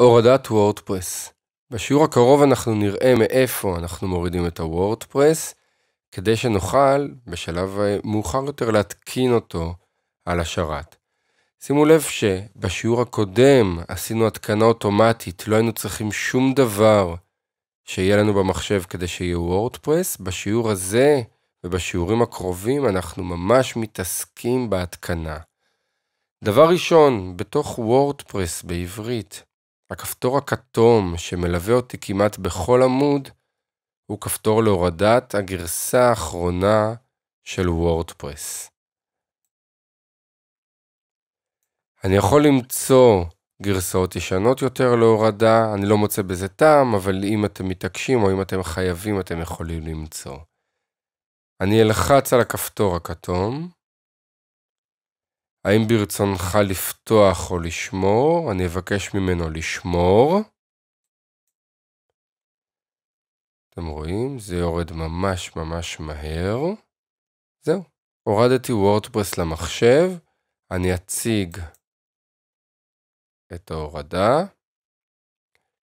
הורדת וורדפרס. בשיעור הקרוב אנחנו נראה מאיפה אנחנו מורידים את הוורדפרס, כדי שנוכל בשלב מאוחר יותר להתקין אותו על השרת. שימו לב שבשיעור הקודם עשינו התקנה אוטומטית, לא היינו צריכים שום דבר שיהיה לנו במחשב כדי שיהיה וורדפרס. בשיעור הזה ובשיעורים הקרובים אנחנו ממש מתעסקים בהתקנה. דבר ראשון, בתוך וורדפרס בעברית, הכפתור הכתום שמלווה אותי כמעט בכל עמוד, הוא כפתור להורדת הגרסה האחרונה של וורדפרס. אני יכול למצוא גרסאות ישנות יותר להורדה, אני לא מוצא בזה טעם, אבל אם אתם מתעקשים או אם אתם חייבים, אתם יכולים למצוא. אני אלחץ על הכפתור הכתום, האם ברצונך לפתוח או לשמור? אני אבקש ממנו לשמור. אתם רואים? זה יורד ממש ממש מהר. זהו. הורדתי וורדפרס למחשב. אני אציג את ההורדה.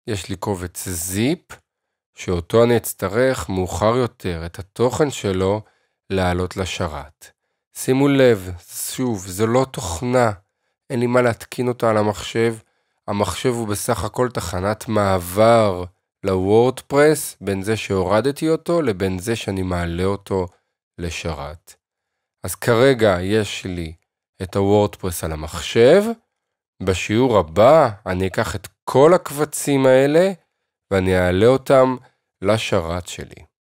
יש לי קובץ זיפ, שאותו אני אצטרך מאוחר יותר את התוכן שלו לעלות לשרת. שימו לב, שוב, זו לא תוכנה, אין לי מה להתקין אותה על המחשב. המחשב הוא בסך הכל תחנת מעבר לוורדפרס, בין זה שהורדתי אותו לבין זה שאני מעלה אותו לשרת. אז כרגע יש לי את הוורדפרס על המחשב. בשיעור הבא אני אקח את כל הקבצים האלה ואני אעלה אותם לשרת שלי.